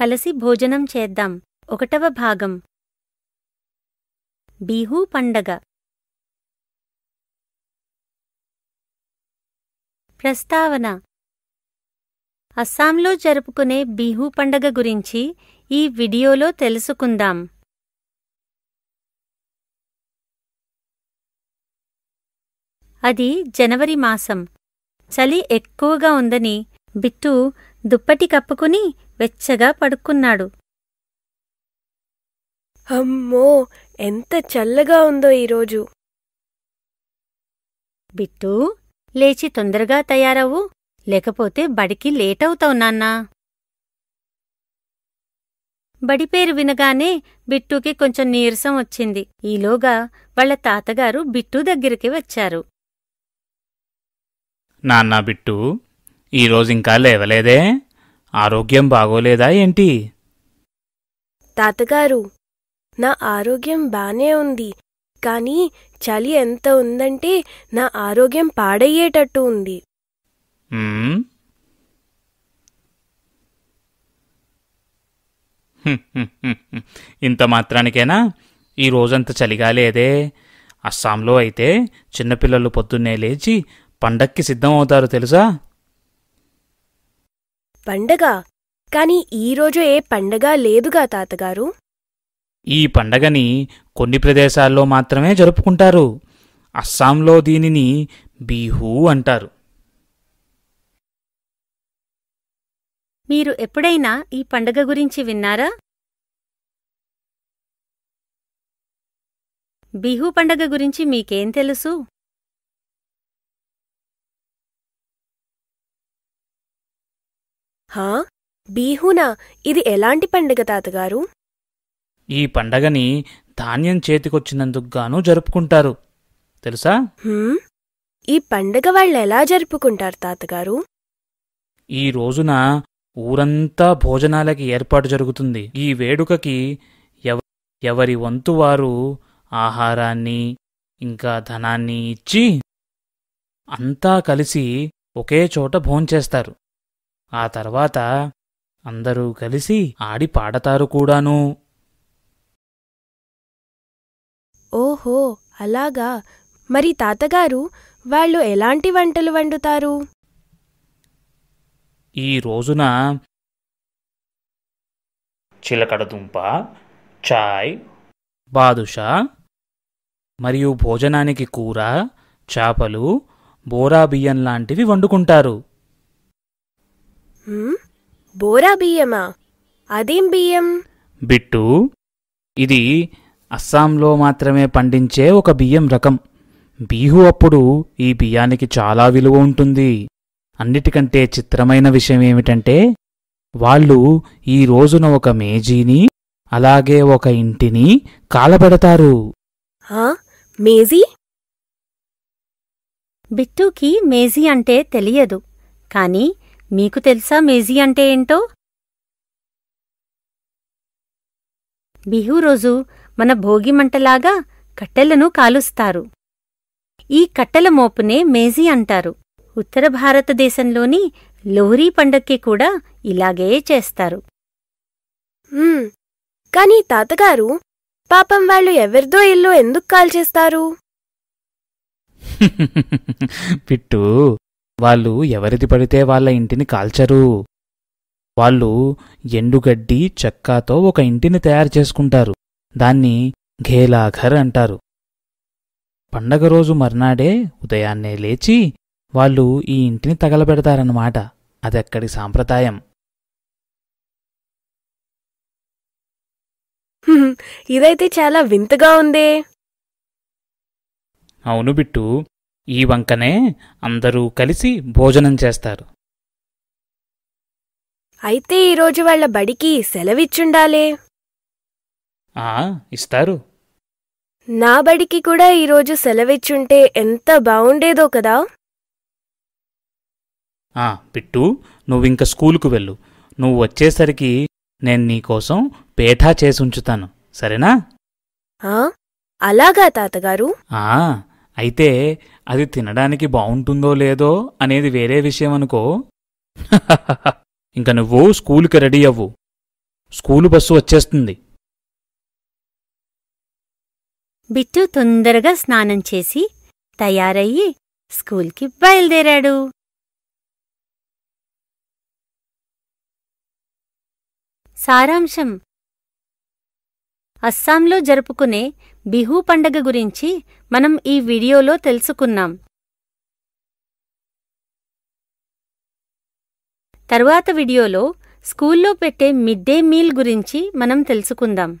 కలిసి భోజనం చేద్దాం ఒకటవ భాగం బీహూ పండగ ప్రస్తావన అస్సాంలో జరుపుకునే బీహూ పండగ గురించి ఈ వీడియోలో తెలుసుకుందాం అది జనవరి మాసం చలి ఎక్కువగా ఉందని బిట్టు దుప్పటి కప్పుకుని వెచ్చగా పడుకున్నాడు అమ్మో ఎంత చల్లగా ఉందో ఈరోజు బిట్టూ లేచి తొందరగా తయారవు లేకపోతే బడికి లేటవుతావు నాన్నా బడి పేరు వినగానే బిట్టుకి కొంచెం నీరసం వచ్చింది ఈలోగా వాళ్ల తాతగారు బిట్టు దగ్గరికి వచ్చారు నాన్నా బిట్టు ఈరోజింకా లేవలేదే ఆరోగ్యం బాగోలేదా ఏంటి తాతగారు నా ఆరోగ్యం బానే ఉంది కానీ చలి ఎంత ఉందంటే నా ఆరోగ్యం పాడయ్యేటట్టు ఉంది ఇంత మాత్రానికేనా ఈ రోజంత చలిగా లేదే అస్సాంలో అయితే చిన్నపిల్లలు పొద్దున్నే లేచి పండక్కి సిద్ధమవుతారు తెలుసా పండగ కాని ఈరోజు ఏ పండగ లేదుగా తాతగారు ఈ పండగని కొన్ని ప్రదేశాల్లో మాత్రమే జరుపుకుంటారు అస్సాంలో దీనిని బీహూ అంటారు మీరు ఎప్పుడైనా ఈ పండగ గురించి విన్నారా బిహు పండగ గురించి మీకేం తెలుసు హా బీహూనా ఇది ఎలాంటి పండుగ తాతగారు ఈ పండగని ధాన్యం చేతికొచ్చినందుకుగాను జరుపుకుంటారు తెలుసా ఈ పండగ వాళ్ళు ఎలా జరుపుకుంటారు తాతగారు ఈ రోజున ఊరంతా భోజనాలకి ఏర్పాటు జరుగుతుంది ఈ వేడుకకి ఎవ- ఎవరి వంతు వారు ఆహారాన్ని ఇంకా ధనాన్ని ఇచ్చి అంతా కలిసి ఒకే చోట భోంచేస్తారు ఆ తర్వాత అందరూ కలిసి ఆడి పాడతారు కూడాను ఓహో అలాగా మరి తాతగారు వాళ్ళు ఎలాంటి వంటలు వండుతారు ఈ రోజున చిలకడదుంప చాయ్ బాదుషా మరియు భోజనానికి కూర చాపలు బోరా బియ్యం లాంటివి వండుకుంటారు బోరా బియ్యమా అదేం బియ్యం బిట్టు ఇది అస్సాంలో మాత్రమే పండించే ఒక బియ్యం రకం బీహు అప్పుడు ఈ బియ్యానికి చాలా విలువ ఉంటుంది అన్నిటికంటే చిత్రమైన విషయం ఏమిటంటే వాళ్ళు ఈ రోజున ఒక మేజీని అలాగే ఒక ఇంటిని కాలబెడతారు మేజీ బిట్టుకి మేజీ అంటే తెలియదు కానీ మీకు తెలుసా మేజీ అంటే ఏంటో బిహు రోజు మన భోగి మంటలాగా కట్టెలను కాలుస్తారు ఈ కట్టెల మోపునే మేజీ అంటారు ఉత్తర భారతదేశంలోని లోహరీ పండక్కి కూడా ఇలాగే చేస్తారు కానీ తాతగారు పాపం వాళ్ళు ఎవరిదో ఇల్లు ఎందుకు కాల్చేస్తారు పిట్టు వాళ్ళు ఎవరిది పడితే వాళ్ళ ఇంటిని కాల్చరు వాళ్ళు ఎండుగడ్డి చెక్కాతో ఒక ఇంటిని తయారు చేసుకుంటారు దాన్ని ఘేలాఘర్ అంటారు పండగ రోజు మర్నాడే ఉదయాన్నే లేచి వాళ్ళు ఈ ఇంటిని తగలబెడతారన్నమాట అదక్కడి సాంప్రదాయం ఇదైతే చాలా వింతగా ఉందే అవును బిట్టు ఈ వంకనే అందరూ కలిసి భోజనం చేస్తారు అయితే ఈరోజు వాళ్ళ బడికి సెలవిచ్చుండాలే ఆ ఇస్తారు నా బడికి కూడా ఈరోజు సెలవిచ్చుంటే ఎంత బావుండేదో కదా ఆ పిట్టు నువ్వింక స్కూలుకు వెళ్ళు నువ్వు వచ్చేసరికి నేను నీకోసం పేఠా చేసుంచుతాను సరేనా ఆ, అలాగా తాతగారు ఆ అయితే అది తినడానికి బాగుంటుందో లేదో అనేది వేరే విషయం అనుకో ఇంకా నువ్వు స్కూల్కి రెడీ అవ్వు స్కూలు బస్సు వచ్చేస్తుంది బిట్టు తొందరగా స్నానం చేసి తయారయ్యి స్కూల్కి బయలుదేరాడు సారాంశం అస్సాంలో జరుపుకునే బిహూ పండగ గురించి మనం ఈ వీడియోలో తెలుసుకున్నాం తరువాత వీడియోలో స్కూల్లో పెట్టే మిడ్ డే మీల్ గురించి మనం తెలుసుకుందాం